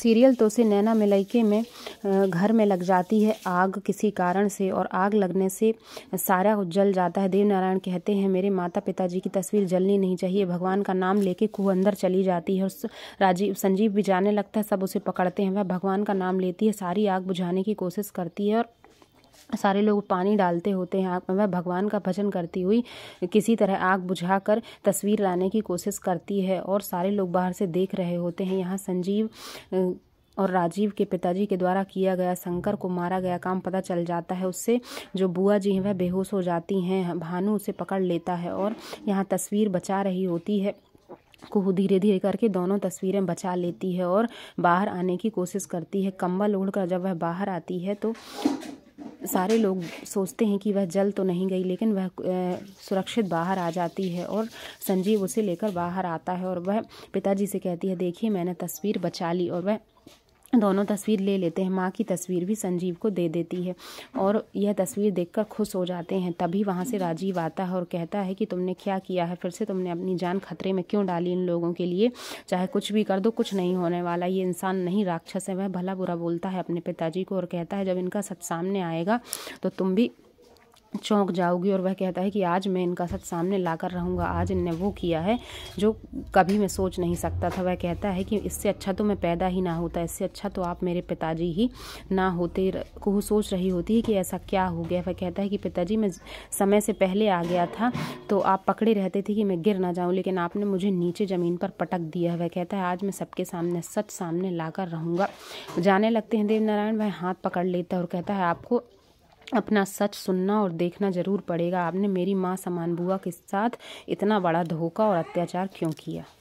serial तो से नैना मिलाइके में घर में लग जाती है आग किसी कारण से और आग लगने से सारा जल जाता है देवनारायण कहते हैं मेरे माता पिताजी की तस्वीर जलनी नहीं चाहिए भगवान का नाम लेके कु अंदर चली जाती है और राजीव संजीव भी जाने लगता है सब उसे पकड़ते हैं वह भगवान का नाम लेती है सारी आग बुझाने की कोशिश करती है और सारे लोग पानी डालते होते हैं आग में वह भगवान का भजन करती हुई किसी तरह आग बुझाकर तस्वीर लाने की कोशिश करती है और सारे लोग बाहर से देख रहे होते हैं यहाँ संजीव और राजीव के पिताजी के द्वारा किया गया शंकर को मारा गया काम पता चल जाता है उससे जो बुआ जी हैं वह बेहोश हो जाती हैं भानु उसे पकड़ लेता है और यहाँ तस्वीर बचा रही होती है को धीरे धीरे करके दोनों तस्वीरें बचा लेती है और बाहर आने की कोशिश करती है कंबल ओढ़कर जब वह बाहर आती है तो सारे लोग सोचते हैं कि वह जल तो नहीं गई लेकिन वह सुरक्षित बाहर आ जाती है और संजीव उसे लेकर बाहर आता है और वह पिताजी से कहती है देखिए मैंने तस्वीर बचा ली और वह दोनों तस्वीर ले लेते हैं माँ की तस्वीर भी संजीव को दे देती है और यह तस्वीर देखकर खुश हो जाते हैं तभी वहाँ से राजीव आता है और कहता है कि तुमने क्या किया है फिर से तुमने अपनी जान खतरे में क्यों डाली इन लोगों के लिए चाहे कुछ भी कर दो कुछ नहीं होने वाला ये इंसान नहीं राक्षस है वह भला बुरा बोलता है अपने पिताजी को और कहता है जब इनका सब सामने आएगा तो तुम भी चौंक जाओगी और वह कहता है कि आज मैं इनका सच सामने लाकर रहूँगा आज इनने वो किया है जो कभी मैं सोच नहीं सकता था वह कहता है कि इससे अच्छा तो मैं पैदा ही ना होता इससे अच्छा तो आप मेरे पिताजी ही ना होते को सोच रही होती है कि ऐसा क्या हो गया वह कहता है कि पिताजी मैं समय से पहले आ गया था तो आप पकड़े रहते थे कि मैं गिर ना जाऊँ लेकिन आपने मुझे नीचे ज़मीन पर पटक दिया वह कहता है आज मैं सबके सामने सच सामने ला कर रहूँगा जाने लगते हैं देवनारायण वह हाथ पकड़ लेता है और कहता है आपको अपना सच सुनना और देखना जरूर पड़ेगा आपने मेरी माँ समान बुआ के साथ इतना बड़ा धोखा और अत्याचार क्यों किया